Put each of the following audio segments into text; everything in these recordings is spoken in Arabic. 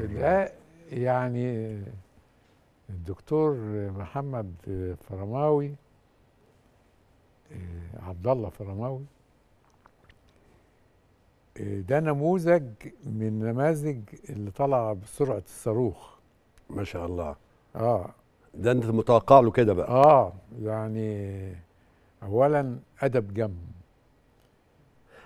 لا يعني الدكتور محمد فرماوي آه، عبد الله فرماوي آه، ده نموذج من نماذج اللي طالعه بسرعه الصاروخ ما شاء الله اه ده انت متوقع له كده بقى اه يعني اولا ادب جم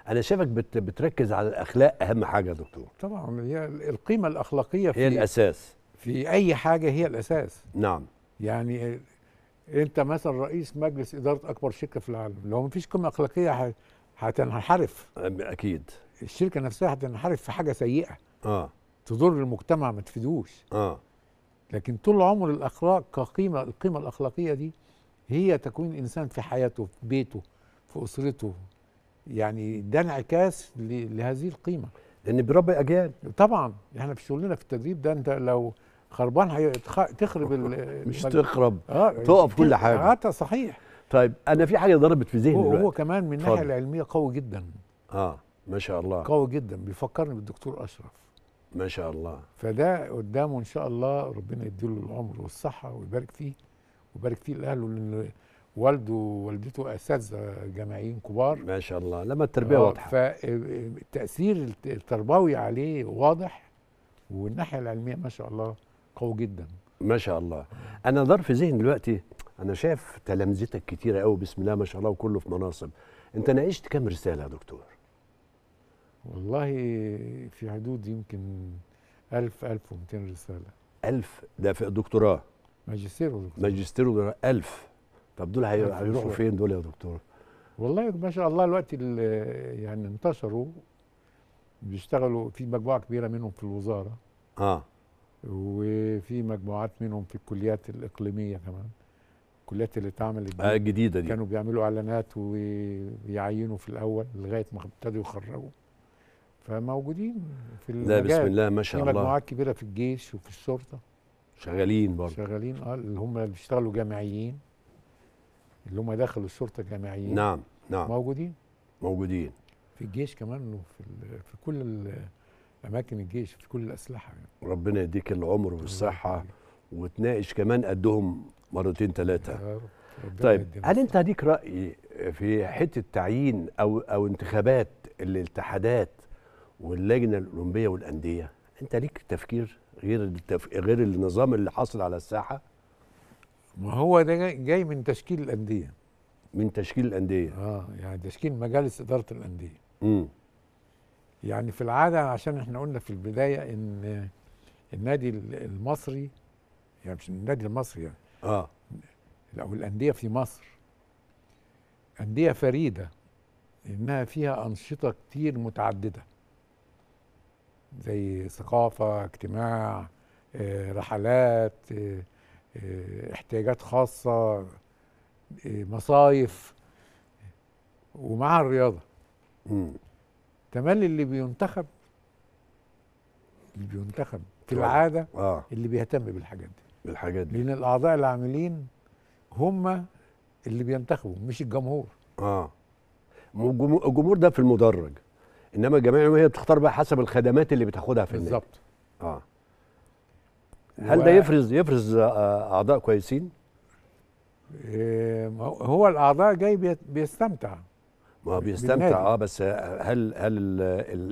انا شايفك بت بتركز على الاخلاق اهم حاجه يا دكتور طبعا هي القيمه الاخلاقيه في هي الاساس في اي حاجه هي الاساس نعم يعني انت مثلا رئيس مجلس اداره اكبر شركه في العالم لو ما فيش قيمه اخلاقيه هتنحرف اكيد الشركه نفسها هتنحرف في حاجه سيئه اه تضر المجتمع ما تفيدوش اه لكن طول عمر الاخلاق كقيمه القيمه الاخلاقيه دي هي تكوين انسان في حياته في بيته في اسرته يعني ده انعكاس لهذه القيمه لان بيربي اجيال طبعا احنا في شغلنا في التدريب ده انت لو خربان هتخرب تخرب مش طيب. تخرب آه تقف كل حاجه اه صحيح طيب انا في حاجه ضربت في ذهني هو, هو كمان من الناحيه العلميه قوي جدا اه ما شاء الله قوي جدا بيفكرني بالدكتور اشرف ما شاء الله فده قدامه ان شاء الله ربنا يديله العمر والصحه ويبارك فيه ويبارك فيه لاهله لانه والده ووالدته اساتذه جامعيين كبار ما شاء الله لما التربيه آه واضحه فالتاثير التربوي عليه واضح والناحيه العلميه ما شاء الله قوي جدا ما شاء الله انا دار في ذهني دلوقتي انا شايف تلامذتك كتيره قوي بسم الله ما شاء الله وكله في مناصب انت ناقشت كام رساله يا دكتور والله في حدود يمكن 1000 1200 رساله 1000 ده في الدكتوراه ماجستير ودكتوراه ماجستير ودكتوراه 1000 طب دول هيروحوا فين دول يا دكتور؟ والله ما شاء الله الوقت اللي يعني انتشروا بيشتغلوا في مجموعه كبيره منهم في الوزاره اه وفي مجموعات منهم في الكليات الاقليميه كمان الكليات اللي اتعملت آه جديده دي كانوا بيعملوا اعلانات ويعينوا في الاول لغايه ما ابتدوا يخرجوا فموجودين في المجال لا بسم الله ما شاء الله في مجموعات كبيره في الجيش وفي الشرطه شغالين برضه شغالين اه اللي هم اللي بيشتغلوا جامعيين اللي هم دخلوا الشرطه الجامعيين نعم نعم موجودين موجودين في الجيش كمان وفي في كل اماكن الجيش في كل الاسلحه يعني. ربنا يديك العمر والصحه وتناقش كمان قدهم مرتين ثلاثه طيب هل انت ليك راي في حته تعيين او او انتخابات الاتحادات واللجنه الاولمبيه والانديه انت ليك تفكير غير التف... غير النظام اللي حاصل على الساحه ما هو ده جاي من تشكيل الانديه من تشكيل الانديه اه يعني تشكيل مجالس اداره الانديه امم يعني في العاده عشان احنا قلنا في البدايه ان النادي المصري يعني مش النادي المصري يعني اه او الانديه في مصر انديه فريده انها فيها انشطه كتير متعدده زي ثقافه اجتماع آه، رحلات آه، آه، احتياجات خاصه آه، مصايف ومع الرياضه مم. تملي اللي بينتخب اللي بينتخب في العادة آه. اللي بيهتم بالحاجات دي بالحاجات دي لان الاعضاء العاملين هم اللي بينتخبوا مش الجمهور اه الجمهور ده في المدرج انما الجمعيه هي بتختار بقى حسب الخدمات اللي بتاخدها في النادي بالظبط اه هل ده يفرز يفرز آه، آه، اعضاء كويسين؟ إيه، هو الاعضاء جاي بيستمتع ما بيستمتع اه بس هل هل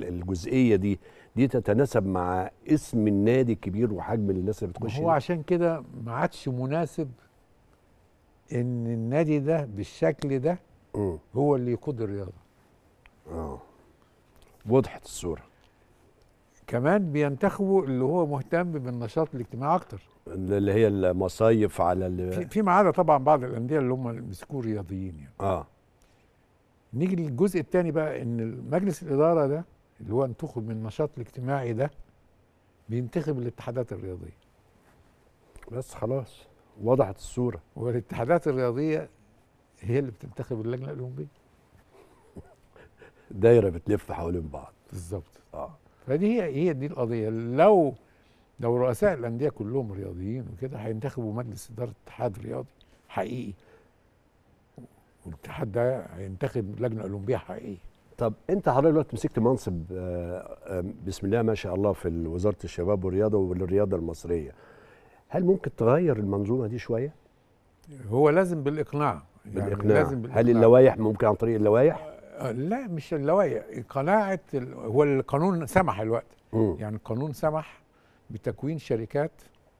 الجزئيه دي دي تتناسب مع اسم النادي الكبير وحجم الناس اللي بتخش هو عشان كده ما عادش مناسب ان النادي ده بالشكل ده م. هو اللي يقود الرياضه اه وضحت الصوره كمان بينتخبوا اللي هو مهتم بالنشاط الاجتماعي اكتر اللي هي المصايف على اللي فيما عدا طبعا بعض الانديه اللي هم بيسكوا رياضيين يعني اه نيجي للجزء الثاني بقى ان مجلس الاداره ده اللي هو انتخب من النشاط الاجتماعي ده بينتخب الاتحادات الرياضيه بس خلاص وضحت الصوره والاتحادات الرياضيه هي اللي بتنتخب اللجنه الاولمبيه دايره بتلف حوالين بعض بالظبط اه فدي هي هي دي القضيه لو لو رؤساء الانديه كلهم رياضيين وكده هينتخبوا مجلس اداره اتحاد رياضي حقيقي والاتحاد ده هينتخب لجنه اولمبيه حقيقيه طب انت حضرتك دلوقتي مسكت منصب آه، آه، بسم الله ما شاء الله في وزاره الشباب والرياضه والرياضه المصريه هل ممكن تغير المنظومه دي شويه هو لازم بالاقناع يعني بالاقناع لازم بالإقناع. هل اللوائح ممكن عن طريق اللوائح لا مش اللوايا قناعه هو القانون سمح الوقت م. يعني القانون سمح بتكوين شركات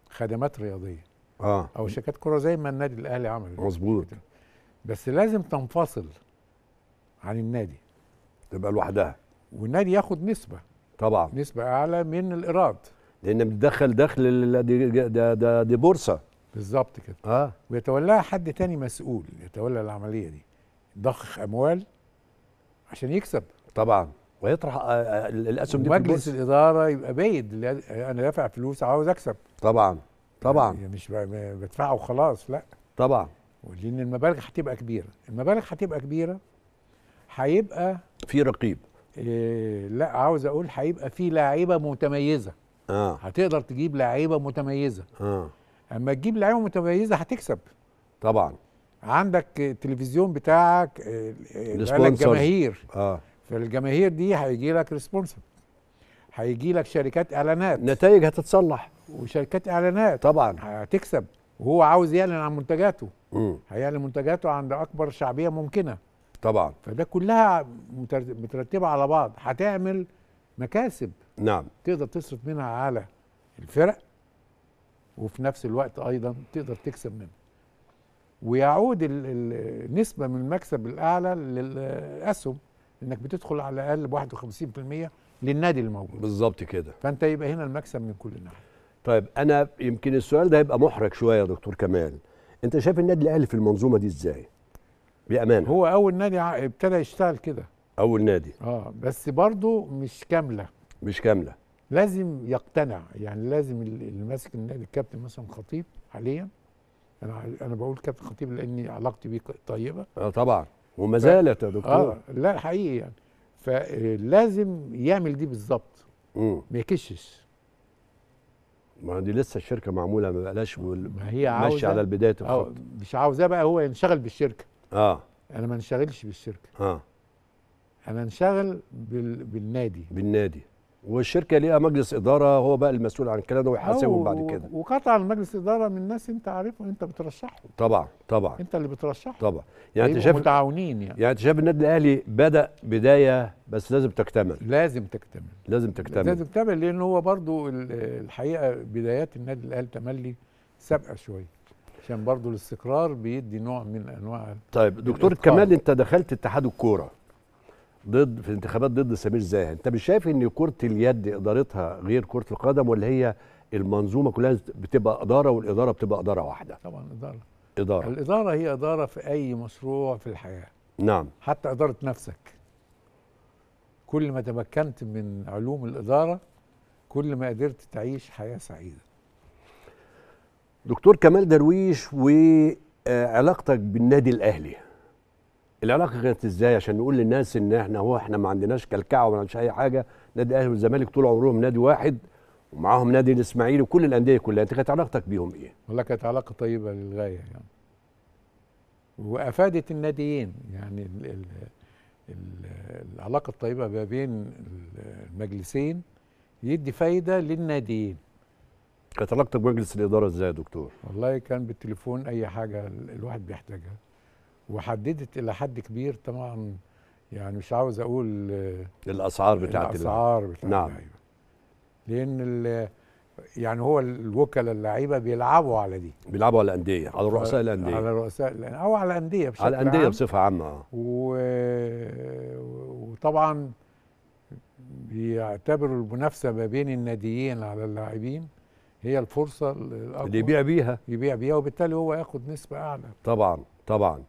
خدمات رياضيه اه او شركات كره زي ما النادي الاهلي عمل مظبوط بس لازم تنفصل عن النادي تبقى لوحدها والنادي ياخد نسبه طبعا نسبه اعلى من الايراد لان بتدخل دخل دي, ده ده دي بورصه بالظبط كده اه ويتولاها حد تاني مسؤول يتولى العمليه دي ضخ اموال عشان يكسب طبعا ويطرح آه، آه، الاسهم دي مجلس الاداره يبقى بايد انا دافع فلوس عاوز اكسب طبعا طبعا يعني مش بدفعه وخلاص لا طبعا لان المبالغ هتبقى كبيره المبالغ هتبقى كبيره هيبقى في رقيب إيه لا عاوز اقول هيبقى في لعيبه متميزه اه هتقدر تجيب لعيبه متميزه اه اما تجيب لعيبه متميزه هتكسب طبعا عندك التلفزيون بتاعك الجماهير اه فالجماهير دي هيجي لك ريسبونسر هيجي لك شركات اعلانات نتائج هتتصلح وشركات اعلانات طبعا هتكسب وهو عاوز يعلن عن منتجاته هيعلن منتجاته عند اكبر شعبيه ممكنه طبعا فده كلها مترتبه على بعض هتعمل مكاسب نعم تقدر تصرف منها على الفرق وفي نفس الوقت ايضا تقدر تكسب منها ويعود النسبة من المكسب الأعلى للأسهم إنك بتدخل على الأقل ب 51% للنادي الموجود بالظبط كده فأنت يبقى هنا المكسب من كل ناحية طيب أنا يمكن السؤال ده هيبقى محرج شوية يا دكتور كمال أنت شايف النادي الأهلي في المنظومة دي إزاي؟ بأمانة هو أول نادي ابتدى يشتغل كده أول نادي أه بس برضه مش كاملة مش كاملة لازم يقتنع يعني لازم اللي ماسك النادي الكابتن مثلا خطيب حاليا انا انا بقول كابتن خطيب لاني علاقتي بيه طيبه اه طبعا وما زالت يا دكتور اه لا حقيقي يعني فلازم يعمل دي بالظبط ما يكشش ما دي لسه الشركه معموله ما بقلاش ما هي عاوزه ماشيه على البدايه اه مش عاوزاه بقى هو ينشغل بالشركه اه انا ما انشغلش بالشركه اه انا انشغل بال... بالنادي بالنادي والشركه ليها مجلس اداره هو بقى المسؤول عن الكلام ده ويحاسبهم بعد كده وقطعا مجلس اداره من ناس انت عارفهم انت بترشحهم طبعا طبعا انت اللي بترشحهم طبعا يعني انت أيوة، شايف متعاونين يعني يعني انت شايف النادي الاهلي بدا بدايه بس لازم تكتمل لازم تكتمل لازم تكتمل لازم تكتمل لان هو برضو الحقيقه بدايات النادي الاهلي تملي سابقه شويه عشان برضو الاستقرار بيدي نوع من انواع طيب دكتور كمال انت دخلت اتحاد الكوره ضد في الانتخابات ضد سمير زاهر انت مش شايف ان كره اليد ادارتها غير كره القدم ولا هي المنظومه كلها بتبقى اداره والاداره بتبقى اداره واحده طبعا اداره اداره الاداره هي اداره في اي مشروع في الحياه نعم حتى اداره نفسك كل ما تمكنت من علوم الاداره كل ما قدرت تعيش حياه سعيده دكتور كمال درويش وعلاقتك بالنادي الاهلي العلاقه كانت ازاي عشان نقول للناس ان احنا هو احنا ما عندناش كلكعه وما عندناش اي حاجه نادي الاهلي والزمالك طول عمرهم نادي واحد ومعاهم نادي الاسماعيلي وكل الانديه كلها انت كانت علاقتك بيهم ايه؟ والله كانت علاقه طيبه للغايه يعني وافادت الناديين يعني الـ الـ الـ العلاقه الطيبه ما بين المجلسين يدي فايده للناديين كانت علاقتك بمجلس الاداره ازاي يا دكتور؟ والله كان بالتليفون اي حاجه الواحد بيحتاجها وحددت الى حد كبير طبعا يعني مش عاوز اقول آه، الاسعار بتاعت الاسعار بتاعت نعم لان يعني هو الوكلاء اللعيبه بيلعبوا على دي بيلعبوا على الانديه على رؤساء الانديه على رؤساء الانديه او على الانديه بشكل على الانديه عام. بصفه عامه آه. و... وطبعا بيعتبروا المنافسه ما بين الناديين على اللاعبين هي الفرصه الاكبر اللي يبيع بيها يبيع بيها وبالتالي هو ياخد نسبه اعلى طبعا طبعا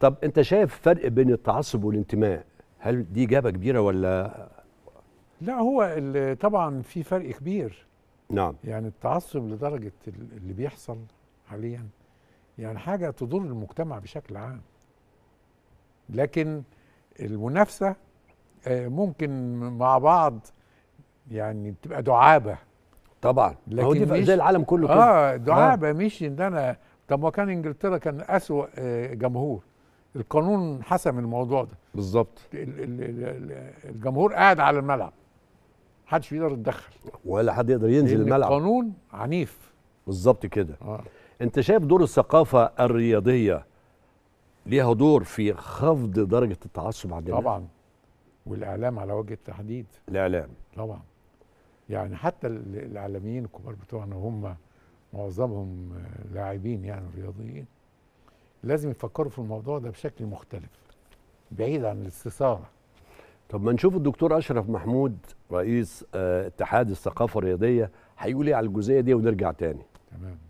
طب انت شايف فرق بين التعصب والانتماء هل دي إجابة كبيرة ولا لا هو طبعا في فرق كبير نعم يعني التعصب لدرجة اللي بيحصل حاليا يعني حاجة تضر المجتمع بشكل عام لكن المنافسة آه، ممكن مع بعض يعني بتبقى دعابة طبعا هو دي زي العالم كله كده اه, آه. دعابه آه. مش ان انا طب ما كان انجلترا كان اسوا آه، جمهور القانون حسم الموضوع ده بالظبط الجمهور قاعد على الملعب محدش يقدر يتدخل ولا حد يقدر ينزل الملعب القانون عنيف بالظبط كده آه. انت شايف دور الثقافه الرياضيه ليها دور في خفض درجه التعصب عندنا طبعا والاعلام على وجه التحديد الاعلام طبعا يعني حتى الاعلاميين الكبار بتوعنا هم معظمهم آه، لاعبين يعني رياضيين لازم يفكروا في الموضوع ده بشكل مختلف بعيد عن الاستثارة طب ما نشوف الدكتور أشرف محمود رئيس آه، اتحاد الثقافة الرياضية هيقول ايه على الجزئية دي ونرجع تاني تمام